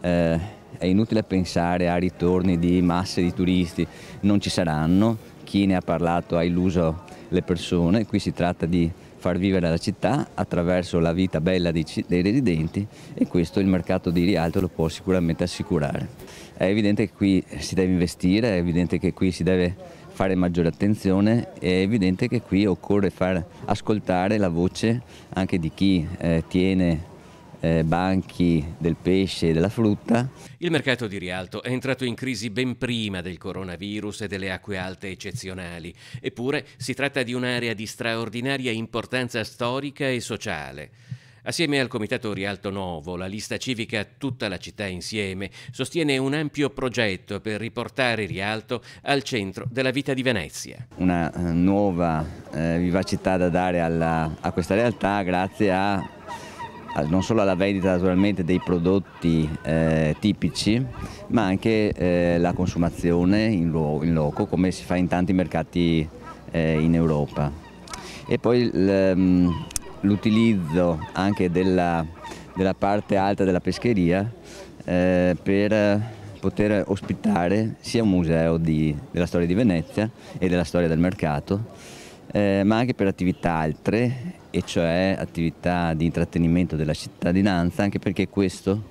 eh, è inutile pensare a ritorni di masse di turisti, non ci saranno, chi ne ha parlato ha illuso le persone, qui si tratta di far vivere la città attraverso la vita bella dei, residenti e questo il mercato di Rialto lo può sicuramente assicurare. È evidente che qui si deve investire, è evidente che qui si deve fare maggiore attenzione, è evidente che qui occorre far ascoltare la voce anche di chi eh, tiene eh, banchi del pesce e della frutta. Il mercato di Rialto è entrato in crisi ben prima del coronavirus e delle acque alte eccezionali, eppure si tratta di un'area di straordinaria importanza storica e sociale. Assieme al Comitato Rialto Novo, la lista civica Tutta la città insieme sostiene un ampio progetto per riportare Rialto al centro della vita di Venezia. Una eh, nuova eh, vivacità da dare alla, a questa realtà grazie a non solo alla vendita naturalmente dei prodotti eh, tipici, ma anche eh, la consumazione in, luogo, in, loco, come si fa in tanti mercati eh, in Europa. E poi ehm, l'utilizzo anche della, della, parte alta della pescheria eh, per poter ospitare sia un museo di, della storia di Venezia e della storia del mercato, eh, ma anche per attività altre e cioè attività di intrattenimento della cittadinanza, anche perché questo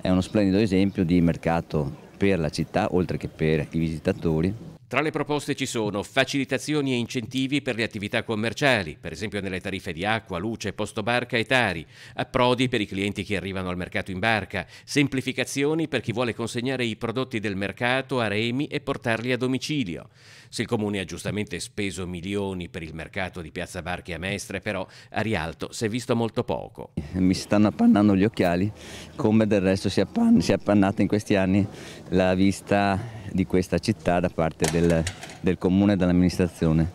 è uno splendido esempio di mercato per la città, oltre che per i visitatori, tra le proposte ci sono facilitazioni e incentivi per le attività commerciali, per esempio nelle tariffe di acqua, luce, posto barca e tari, approdi per i clienti che arrivano al mercato in barca, semplificazioni per chi vuole consegnare i prodotti del mercato a remi e portarli a domicilio. Se il comune ha giustamente speso milioni per il mercato di Piazza Barchi a Mestre, però a Rialto si è visto molto poco. Mi stanno appannando gli occhiali, come del resto si, si è appannata in questi anni la vista di questa città da parte del, del comune e dell'amministrazione.